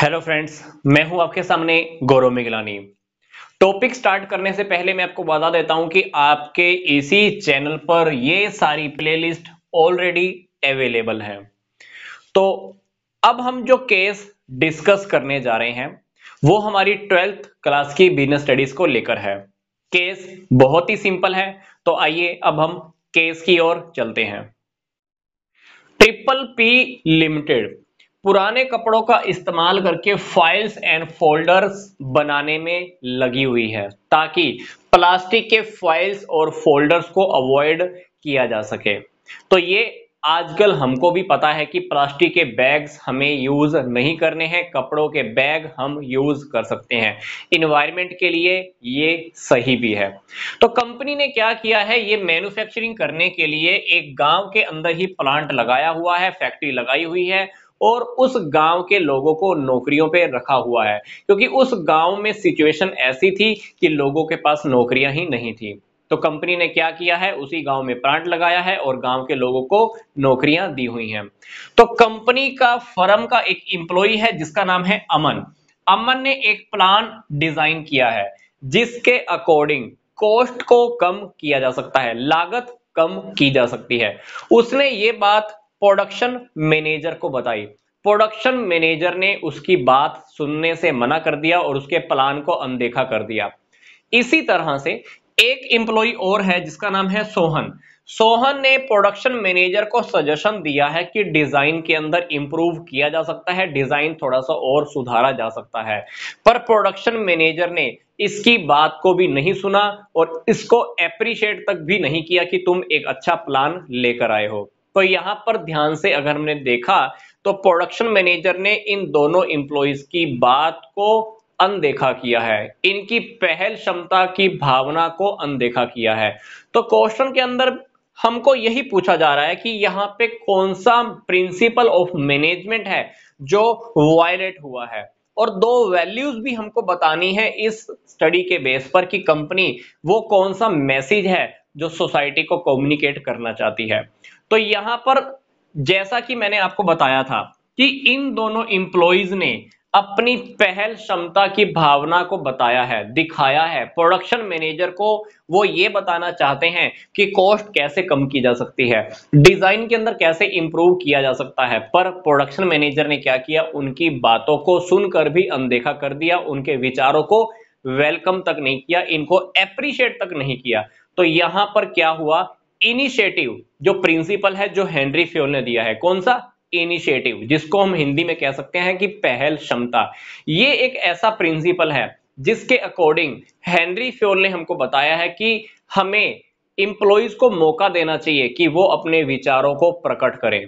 hello friends मैं हूं आपके सामने गौरव मिगलानी टॉपिक स्टार्ट करने से पहले मैं आपको बता देता हूं कि आपके इसी चैनल पर ये सारी प्लेलिस्ट ऑलरेडी अवेलेबल है तो अब हम जो केस डिस्कस करने जा रहे हैं वो हमारी ट्वेल्थ क्लास की बिजनेस स्टडीज को लेकर है केस बहुत ही सिंपल है तो आइए अब हम केस की ओर चलते हैं ट्रिपल पी लिमिटेड पुराने कपड़ों का इस्तेमाल करके फाइल्स एंड फोल्डर्स बनाने में लगी हुई है ताकि प्लास्टिक के फाइल्स और फोल्डर्स को अवॉइड किया जा सके तो ये आजकल हमको भी पता है कि प्लास्टिक के बैग्स हमें यूज नहीं करने हैं कपड़ों के बैग हम यूज कर सकते हैं इन्वायरमेंट के लिए ये सही भी है तो कंपनी ने क्या किया है ये मैन्युफैक्चरिंग करने के लिए एक गांव के अंदर ही प्लांट लगाया हुआ है फैक्ट्री लगाई हुई है और उस गांव के लोगों को नौकरियों पे रखा हुआ है क्योंकि उस गांव में सिचुएशन ऐसी थी कि लोगों के पास नौकरियां ही नहीं थी तो कंपनी ने क्या किया है उसी गांव में प्लांट लगाया है और गांव के लोगों को नौकरियां दी हुई हैं तो कंपनी का फर्म का एक इंप्लॉई है जिसका नाम है अमन अमन ने एक प्लान डिजाइन किया है जिसके अकॉर्डिंग कॉस्ट को कम किया जा सकता है लागत कम की जा सकती है उसने ये बात प्रोडक्शन मैनेजर को बताई प्रोडक्शन मैनेजर ने उसकी बात सुनने से मना कर दिया और उसके प्लान को अनदेखा कर दिया इसी तरह से एक इंप्लॉई और है जिसका नाम है सोहन सोहन ने प्रोडक्शन मैनेजर को सजेशन दिया है कि डिजाइन के अंदर इंप्रूव किया जा सकता है डिजाइन थोड़ा सा और सुधारा जा सकता है पर प्रोडक्शन मैनेजर ने इसकी बात को भी नहीं सुना और इसको एप्रिशिएट तक भी नहीं किया कि तुम एक अच्छा प्लान लेकर आए हो तो यहां पर ध्यान से अगर हमने देखा तो प्रोडक्शन मैनेजर ने इन दोनों इंप्लॉइज की बात को अनदेखा किया है इनकी पहल क्षमता की भावना को अनदेखा किया है तो क्वेश्चन के अंदर हमको यही पूछा जा रहा है कि यहाँ पे कौन सा प्रिंसिपल ऑफ मैनेजमेंट है जो वायलेट हुआ है और दो वैल्यूज भी हमको बतानी है इस स्टडी के बेस पर कि कंपनी वो कौन सा मैसेज है जो सोसाइटी को कम्युनिकेट करना चाहती है तो यहां पर जैसा कि मैंने आपको बताया था कि इन दोनों इंप्लॉइज ने अपनी पहल क्षमता की भावना को बताया है दिखाया है प्रोडक्शन मैनेजर को वो ये बताना चाहते हैं कि कॉस्ट कैसे कम की जा सकती है डिजाइन के अंदर कैसे इंप्रूव किया जा सकता है पर प्रोडक्शन मैनेजर ने क्या किया उनकी बातों को सुनकर भी अनदेखा कर दिया उनके विचारों को वेलकम तक नहीं किया इनको एप्रिशिएट तक नहीं किया तो यहां पर क्या हुआ इनिशिएटिव जो प्रिंसिपल है जो हेनरी फ्योल ने दिया है कौन सा इनिशिएटिव जिसको हम हिंदी में कह सकते हैं कि पहल क्षमता ये एक ऐसा प्रिंसिपल है जिसके अकॉर्डिंग हेनरी फ्योल ने हमको बताया है कि हमें इंप्लॉइज को मौका देना चाहिए कि वो अपने विचारों को प्रकट करें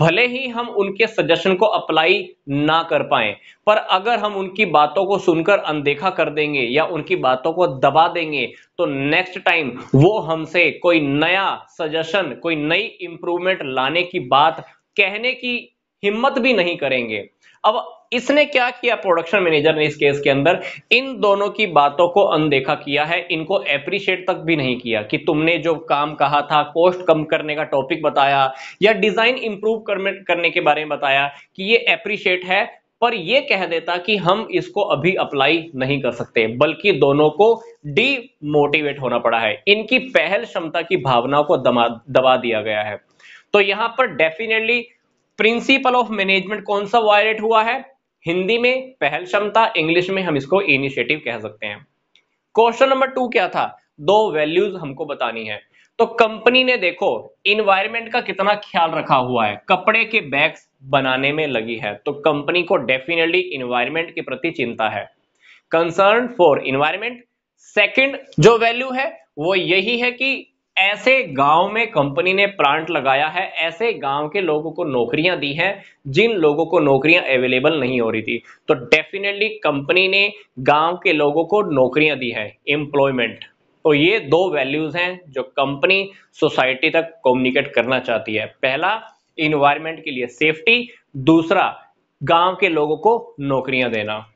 भले ही हम उनके सजेशन को अप्लाई ना कर पाए पर अगर हम उनकी बातों को सुनकर अनदेखा कर देंगे या उनकी बातों को दबा देंगे तो नेक्स्ट टाइम वो हमसे कोई नया सजेशन कोई नई इंप्रूवमेंट लाने की बात कहने की हिम्मत भी नहीं करेंगे अब इसने क्या किया प्रोडक्शन मैनेजर ने इस केस के अंदर इन दोनों की बातों को अनदेखा किया है इनको एप्रिशिएट तक भी नहीं किया कि तुमने जो काम कहा था कॉस्ट कम करने का टॉपिक बताया या डिजाइन इंप्रूव करने के बारे में बताया कि ये एप्रिशिएट है पर यह कह देता कि हम इसको अभी अप्लाई नहीं कर सकते बल्कि दोनों को डीमोटिवेट होना पड़ा है इनकी पहल क्षमता की भावना को दबा दिया गया है तो यहां पर डेफिनेटली प्रिंसिपल ऑफ मैनेजमेंट कौन सा वायलेट हुआ है हिंदी में पहल क्षमता इंग्लिश में हम इसको इनिशिएटिव कह सकते हैं क्वेश्चन नंबर टू क्या था दो वैल्यूज हमको बतानी है तो कंपनी ने देखो इन्वायरमेंट का कितना ख्याल रखा हुआ है कपड़े के बैग्स बनाने में लगी है तो कंपनी को डेफिनेटली इन्वायरमेंट के प्रति चिंता है कंसर्न फॉर इन्वायरमेंट सेकेंड जो वैल्यू है वो यही है कि ऐसे गांव में कंपनी ने प्लांट लगाया है ऐसे गांव के लोगों को नौकरियां दी हैं जिन लोगों को नौकरियां अवेलेबल नहीं हो रही थी तो डेफिनेटली कंपनी ने गांव के लोगों को नौकरियां दी है एम्प्लॉयमेंट तो ये दो वैल्यूज हैं जो कंपनी सोसाइटी तक कम्युनिकेट करना चाहती है पहला इन्वायरमेंट के लिए सेफ्टी दूसरा गांव के लोगों को नौकरियां देना